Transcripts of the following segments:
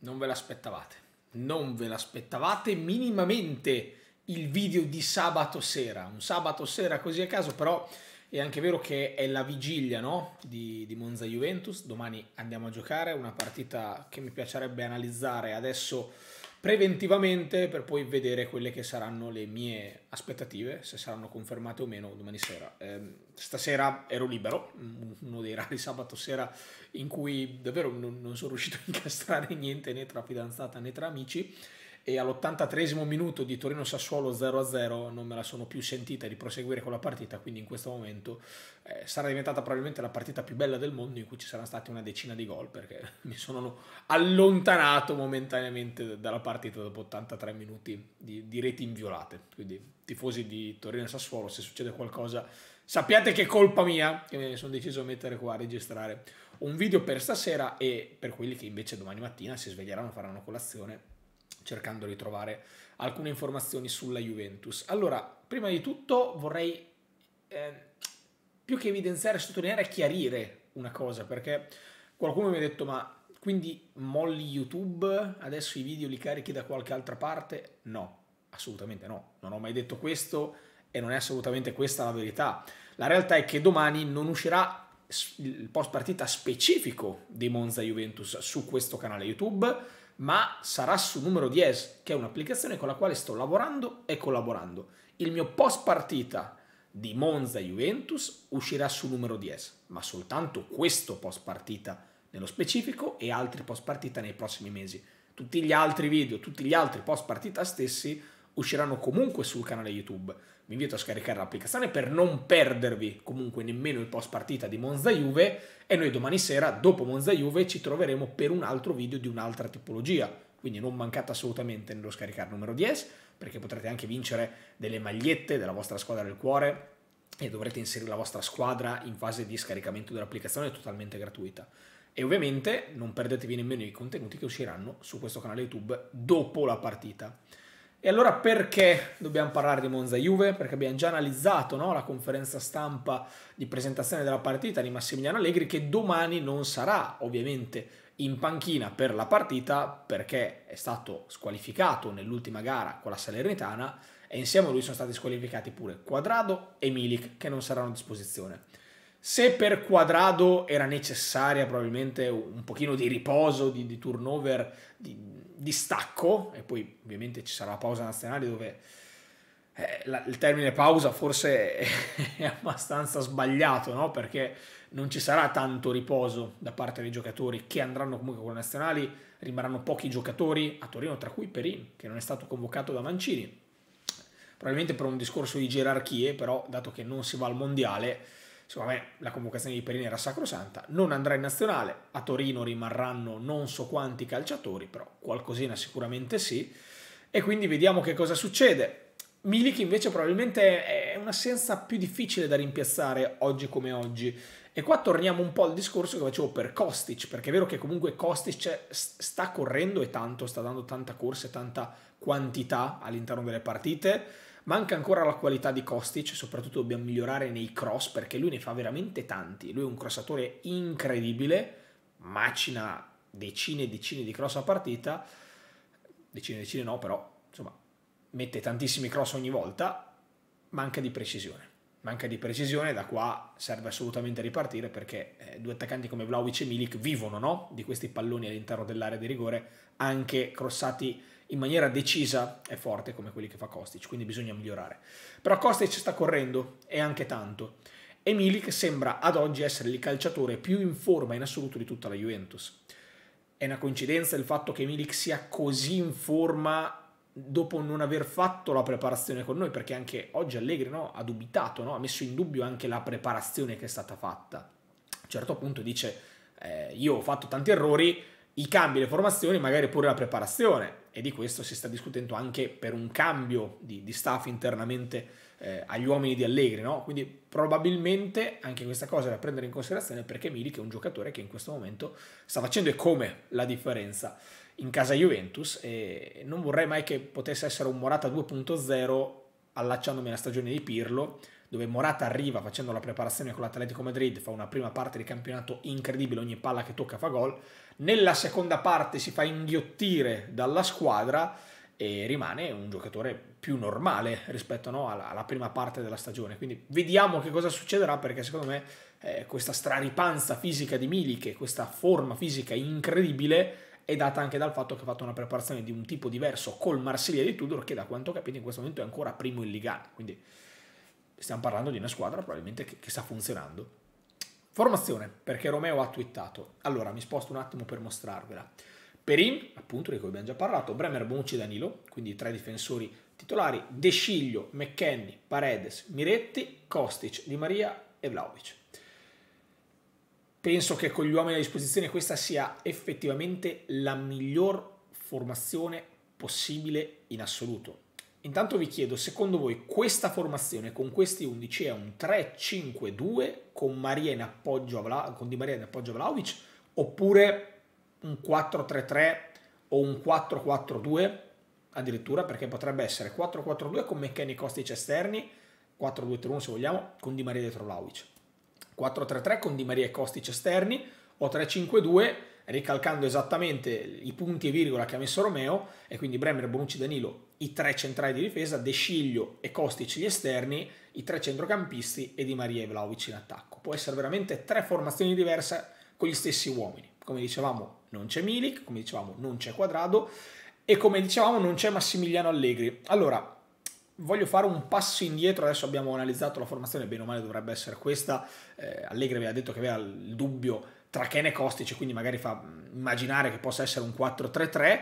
non ve l'aspettavate. Non ve l'aspettavate minimamente il video di sabato sera. Un sabato sera così a caso, però è anche vero che è la vigilia no? di, di Monza Juventus. Domani andiamo a giocare una partita che mi piacerebbe analizzare adesso preventivamente per poi vedere quelle che saranno le mie aspettative, se saranno confermate o meno domani sera. Eh, stasera ero libero, mm, uno dei rari sabato sera in cui davvero non, non sono riuscito a incastrare niente né tra fidanzata né tra amici e all'83 minuto di Torino Sassuolo 0-0 non me la sono più sentita di proseguire con la partita, quindi in questo momento eh, sarà diventata probabilmente la partita più bella del mondo in cui ci saranno stati una decina di gol perché mi sono allontanato momentaneamente dalla partita dopo 83 minuti di, di reti inviolate. Quindi tifosi di Torino Sassuolo, se succede qualcosa sappiate che è colpa mia che mi sono deciso a mettere qua a registrare un video per stasera e per quelli che invece domani mattina si sveglieranno, e faranno colazione cercando di trovare alcune informazioni sulla Juventus. Allora, prima di tutto vorrei eh, più che evidenziare, sottolineare e chiarire una cosa, perché qualcuno mi ha detto ma quindi molli YouTube, adesso i video li carichi da qualche altra parte? No, assolutamente no, non ho mai detto questo e non è assolutamente questa la verità. La realtà è che domani non uscirà il post partita specifico di Monza Juventus su questo canale YouTube, ma sarà su numero 10, che è un'applicazione con la quale sto lavorando e collaborando. Il mio post partita di Monza Juventus uscirà su numero 10, ma soltanto questo post partita nello specifico e altri post partita nei prossimi mesi. Tutti gli altri video, tutti gli altri post partita stessi usciranno comunque sul canale YouTube. Vi invito a scaricare l'applicazione per non perdervi comunque nemmeno il post partita di Monza Juve e noi domani sera dopo Monza Juve ci troveremo per un altro video di un'altra tipologia. Quindi non mancate assolutamente nello scaricare numero 10 perché potrete anche vincere delle magliette della vostra squadra del cuore e dovrete inserire la vostra squadra in fase di scaricamento dell'applicazione totalmente gratuita. E ovviamente non perdetevi nemmeno i contenuti che usciranno su questo canale YouTube dopo la partita. E allora perché dobbiamo parlare di Monza Juve? Perché abbiamo già analizzato no, la conferenza stampa di presentazione della partita di Massimiliano Allegri che domani non sarà ovviamente in panchina per la partita perché è stato squalificato nell'ultima gara con la Salernitana e insieme a lui sono stati squalificati pure Quadrado e Milik che non saranno a disposizione. Se per quadrado era necessaria probabilmente un pochino di riposo, di, di turnover, di, di, stacco, e poi ovviamente ci sarà la pausa nazionale dove eh, la, il termine pausa forse è, è abbastanza sbagliato, no? perché non ci sarà tanto riposo da parte dei giocatori che andranno comunque con le nazionali, rimarranno pochi giocatori a Torino, tra cui Perin, che non è stato convocato da Mancini, probabilmente per un discorso di gerarchie, però dato che non si va al mondiale secondo me la convocazione di Perini era sacrosanta, non andrà in nazionale, a Torino rimarranno non so quanti calciatori, però qualcosina sicuramente sì, e quindi vediamo che cosa succede. Milik invece probabilmente è un'assenza più difficile da rimpiazzare oggi come oggi. E qua torniamo un po' al discorso che facevo per Kostic, perché è vero che comunque Kostic cioè, sta correndo e tanto, sta dando tanta corsa e tanta quantità all'interno delle partite, Manca ancora la qualità di Kostic, cioè soprattutto dobbiamo migliorare nei cross perché lui ne fa veramente tanti. Lui è un crossatore incredibile, macina decine e decine di cross a partita, decine e decine no, però insomma mette tantissimi cross ogni volta, manca di precisione. Manca di precisione, da qua serve assolutamente ripartire perché eh, due attaccanti come Vlaovic e Milik vivono no? di questi palloni all'interno dell'area di rigore, anche crossati in maniera decisa è forte come quelli che fa Kostic, quindi bisogna migliorare. Però Kostic sta correndo e anche tanto. E Milik sembra ad oggi essere il calciatore più in forma in assoluto di tutta la Juventus. È una coincidenza il fatto che Milik sia così in forma dopo non aver fatto la preparazione con noi, perché anche oggi Allegri no, ha dubitato, no? ha messo in dubbio anche la preparazione che è stata fatta. A un certo punto dice, eh, io ho fatto tanti errori, i cambi, le formazioni, magari pure la preparazione e di questo si sta discutendo anche per un cambio di, di staff internamente eh, agli uomini di Allegri, no? quindi probabilmente anche questa cosa è da prendere in considerazione perché Milik è un giocatore che in questo momento sta facendo e come la differenza in casa Juventus e non vorrei mai che potesse essere un Morata 2.0 allacciandomi alla stagione di Pirlo dove Morata arriva facendo la preparazione con l'Atletico Madrid, fa una prima parte di campionato incredibile, ogni palla che tocca fa gol nella seconda parte si fa inghiottire dalla squadra e rimane un giocatore più normale rispetto no, alla, alla, prima parte della stagione. Quindi vediamo che cosa succederà perché secondo me eh, questa straripanza fisica di Milik, questa forma fisica incredibile è data anche dal fatto che ha fatto una preparazione di un tipo diverso col Marsiglia di Tudor che da quanto ho capito in questo momento è ancora primo in Ligana. Quindi stiamo parlando di una squadra probabilmente che, che sta funzionando. Formazione, perché Romeo ha twittato. Allora, mi sposto un attimo per mostrarvela. Perin, appunto, di cui abbiamo già parlato, Bremer, Bonci Danilo, quindi tre difensori titolari, De Sciglio, McKenny, Paredes, Miretti, Kostic, Di Maria e Vlaovic. Penso che con gli uomini a disposizione questa sia effettivamente la miglior formazione possibile in assoluto Intanto vi chiedo, secondo voi questa formazione con questi 11 è un 3-5-2 con, Mariene appoggio Vla, con Di Mariene appoggio a Vlaovic oppure un 4-3-3 o un 4-4-2 addirittura perché potrebbe essere 4-4-2 con McKenny Kostic esterni 4-2-3-1 se vogliamo con Di Maria dietro Vlaovic 4-3-3 con Di Maria e Kostic esterni o 3-5-2 ricalcando esattamente i punti e virgola che ha messo Romeo, e quindi Bremer, Bonucci, Danilo, i tre centrali di difesa, De Sciglio e Kostic gli esterni, i tre centrocampisti e Di Maria e Vlaovic in attacco. Può essere veramente tre formazioni diverse con gli stessi uomini. Come dicevamo non c'è Milik, come dicevamo non c'è Quadrado e come dicevamo non c'è Massimiliano Allegri. Allora, voglio fare un passo indietro, adesso abbiamo analizzato la formazione, bene o male dovrebbe essere questa, eh, Allegri aveva detto che aveva il dubbio tra Kane e Kostic, quindi magari fa mm, immaginare che possa essere un 4-3-3.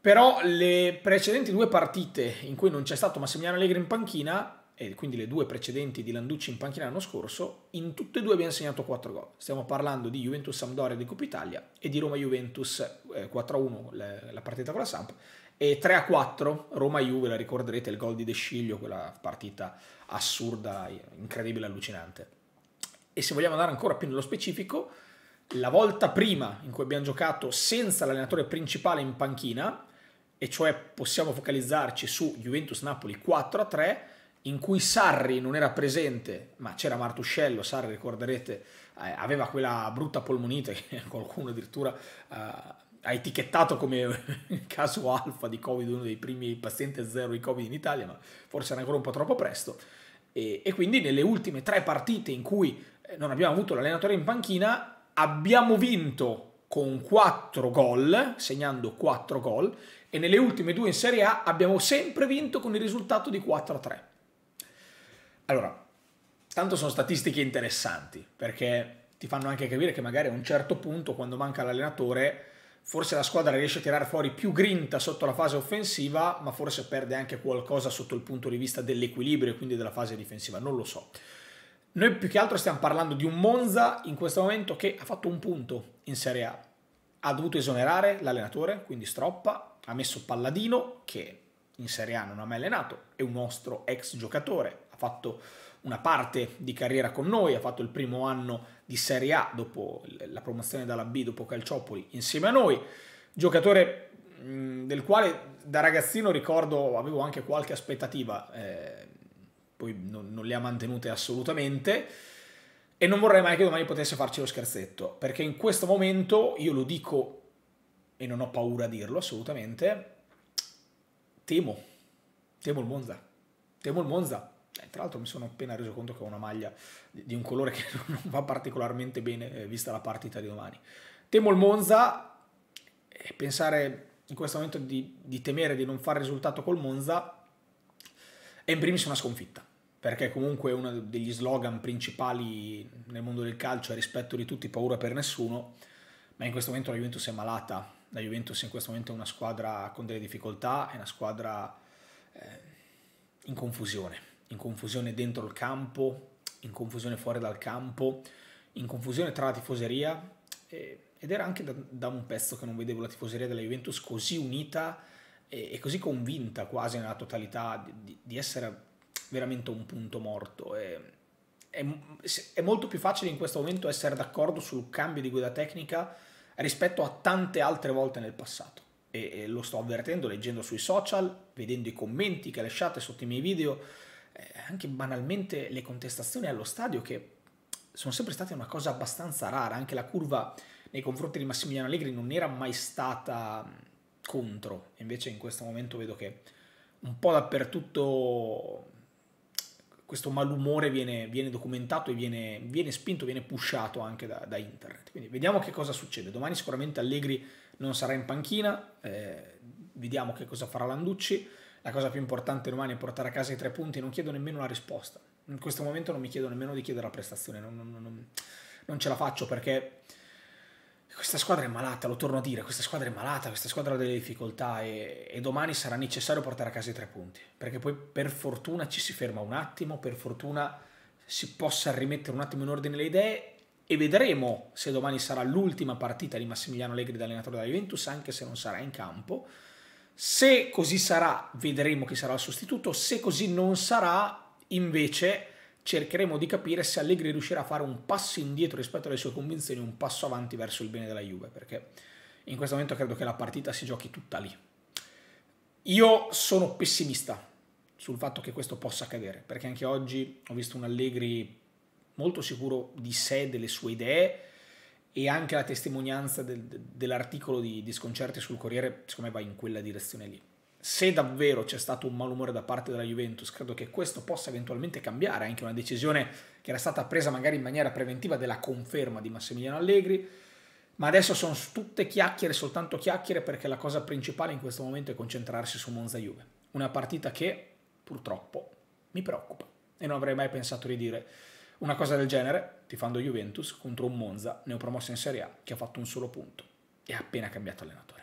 Però le precedenti due partite in cui non c'è stato Massimiliano Allegri in panchina, e quindi le due precedenti di Landucci in panchina l'anno scorso, in tutte e due abbiamo segnato 4 gol. Stiamo parlando di Juventus Sampdoria di Coppa Italia e di Roma Juventus 4-1 eh, la partita con la Samp e 3-4 Roma Juve, la ricorderete il gol di De Sciglio, quella partita assurda, incredibile, allucinante. E se vogliamo andare ancora più nello specifico, la volta prima in cui abbiamo giocato senza l'allenatore principale in panchina, e cioè possiamo focalizzarci su Juventus-Napoli 4-3, in cui Sarri non era presente, ma c'era Martuscello, Sarri ricorderete, eh, aveva quella brutta polmonite che qualcuno addirittura eh, ha etichettato come caso alfa di Covid, uno dei primi pazienti zero di Covid in Italia, ma forse era ancora un po' troppo presto. E, e quindi nelle ultime tre partite in cui eh, non abbiamo avuto l'allenatore in panchina, abbiamo vinto con 4 gol, segnando 4 gol, e nelle ultime due in Serie A abbiamo sempre vinto con il risultato di 4 3. Allora, tanto sono statistiche interessanti, perché ti fanno anche capire che magari a un certo punto, quando manca l'allenatore, forse la squadra riesce a tirare fuori più grinta sotto la fase offensiva, ma forse perde anche qualcosa sotto il punto di vista dell'equilibrio e quindi della fase difensiva, non lo so. Noi più che altro stiamo parlando di un Monza in questo momento che ha fatto un punto in Serie A. Ha dovuto esonerare l'allenatore, quindi Stroppa, ha messo Palladino, che in Serie A non ha mai allenato, è un nostro ex giocatore, ha fatto una parte di carriera con noi, ha fatto il primo anno di Serie A dopo la promozione dalla B, dopo Calciopoli, insieme a noi, giocatore del quale da ragazzino ricordo avevo anche qualche aspettativa. Eh, poi non, non le ha mantenute assolutamente. E non vorrei mai che domani potesse farci lo scherzetto, perché in questo momento io lo dico e non ho paura a dirlo assolutamente. Temo, temo il Monza, temo il Monza. Eh, tra l'altro mi sono appena reso conto che ho una maglia di un colore che non va particolarmente bene eh, vista la partita di domani. Temo il Monza e pensare in questo momento di, di temere di non fare risultato col Monza è in primis una sconfitta perché comunque uno degli slogan principali nel mondo del calcio è rispetto di tutti, paura per nessuno, ma in questo momento la Juventus è malata, la Juventus in questo momento è una squadra con delle difficoltà, è una squadra eh, in confusione, in confusione dentro il campo, in confusione fuori dal campo, in confusione tra la tifoseria eh, ed era anche da, da, un pezzo che non vedevo la tifoseria della Juventus così unita e, e così convinta quasi nella totalità di, di essere veramente un punto morto. È, è, è molto più facile in questo momento essere d'accordo sul cambio di guida tecnica rispetto a tante altre volte nel passato. E, e lo sto avvertendo leggendo sui social, vedendo i commenti che lasciate sotto i miei video, eh, anche banalmente le contestazioni allo stadio che sono sempre state una cosa abbastanza rara, anche la curva nei confronti di Massimiliano Allegri non era mai stata contro, invece in questo momento vedo che un po' dappertutto questo malumore viene, viene documentato e viene, viene, spinto, viene pushato anche da, da, internet. Quindi vediamo che cosa succede. Domani sicuramente Allegri non sarà in panchina, eh, vediamo che cosa farà Landucci. La cosa più importante domani è portare a casa i tre punti, non chiedo nemmeno una risposta. In questo momento non mi chiedo nemmeno di chiedere la prestazione, non, non, non, non ce la faccio perché questa squadra è malata, lo torno a dire, questa squadra è malata, questa squadra ha delle difficoltà e, e, domani sarà necessario portare a casa i tre punti, perché poi per fortuna ci si ferma un attimo, per fortuna si possa rimettere un attimo in ordine le idee e vedremo se domani sarà l'ultima partita di Massimiliano Allegri da allenatore della Juventus, anche se non sarà in campo. Se così sarà, vedremo chi sarà il sostituto, se così non sarà, invece cercheremo di capire se Allegri riuscirà a fare un passo indietro rispetto alle sue convinzioni un passo avanti verso il bene della Juve, perché in questo momento credo che la partita si giochi tutta lì. Io sono pessimista sul fatto che questo possa accadere, perché anche oggi ho visto un Allegri molto sicuro di sé, delle sue idee e anche la testimonianza del, dell'articolo di, di Sconcerti sul Corriere, secondo me va in quella direzione lì se davvero c'è stato un malumore da parte della Juventus, credo che questo possa eventualmente cambiare anche una decisione che era stata presa magari in maniera preventiva della conferma di Massimiliano Allegri. Ma adesso sono tutte chiacchiere, soltanto chiacchiere, perché la cosa principale in questo momento è concentrarsi su Monza Juve. Una partita che purtroppo mi preoccupa e non avrei mai pensato di dire una cosa del genere, tifando Juventus contro un Monza neopromosso in Serie A che ha fatto un solo punto e ha appena cambiato allenatore.